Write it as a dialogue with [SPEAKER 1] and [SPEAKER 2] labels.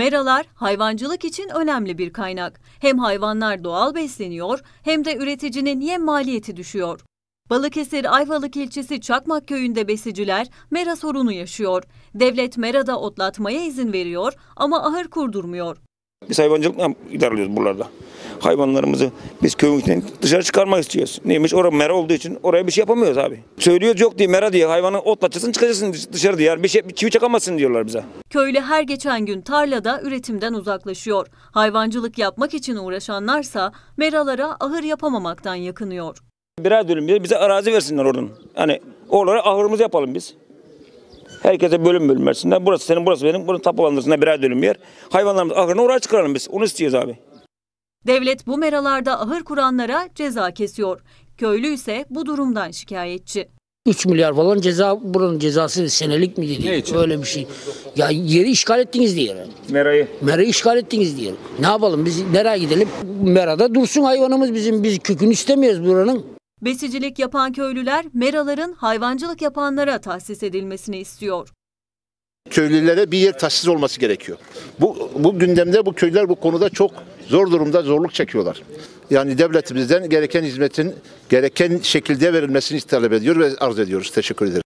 [SPEAKER 1] Meralar hayvancılık için önemli bir kaynak. Hem hayvanlar doğal besleniyor hem de üreticinin yem maliyeti düşüyor. Balıkesir Ayvalık ilçesi Çakmak köyünde besiciler mera sorunu yaşıyor. Devlet merada otlatmaya izin veriyor ama ahır kurdurmuyor.
[SPEAKER 2] Biz hayvancılıkla ilerliyoruz buralarda. Hayvanlarımızı biz köyümüzden dışarı çıkarmak istiyoruz. Neymiş? Orada mera olduğu için oraya bir şey yapamıyoruz abi. Söylüyoruz yok diye mera diye hayvanı otlatacaksın çıkacaksın dışarı diye. Yani bir şey bir çivi çakamazsın diyorlar bize.
[SPEAKER 1] Köylü her geçen gün tarlada üretimden uzaklaşıyor. Hayvancılık yapmak için uğraşanlarsa meralara ahır yapamamaktan yakınıyor.
[SPEAKER 2] Birer dönüm bize, arazi versinler oradan. hani oralara ahırımızı yapalım biz. Herkese bölüm bölüm versinler. Burası senin, burası benim, bunu tapulandırsınlar birer dönüm yer. Hayvanlarımız ahırına oraya çıkaralım biz. Onu istiyoruz abi.
[SPEAKER 1] Devlet bu meralarda ahır kuranlara ceza kesiyor. Köylü ise bu durumdan şikayetçi.
[SPEAKER 3] 3 milyar falan ceza buranın cezası senelik mi dedi? Ne için? Öyle bir şey. Ya yeri işgal ettiniz diye. Mera'yı. Mera'yı işgal ettiniz diye. Ne yapalım biz nereye gidelim? Mera'da dursun hayvanımız bizim. Biz kökünü istemiyoruz buranın.
[SPEAKER 1] Besicilik yapan köylüler meraların hayvancılık yapanlara tahsis edilmesini istiyor.
[SPEAKER 4] Köylülere bir yer tahsis olması gerekiyor. Bu, bu gündemde bu köylüler bu konuda çok zor durumda zorluk çekiyorlar. Yani devletimizden gereken hizmetin gereken şekilde verilmesini talep ediyor ve arz ediyoruz. Teşekkür ederim.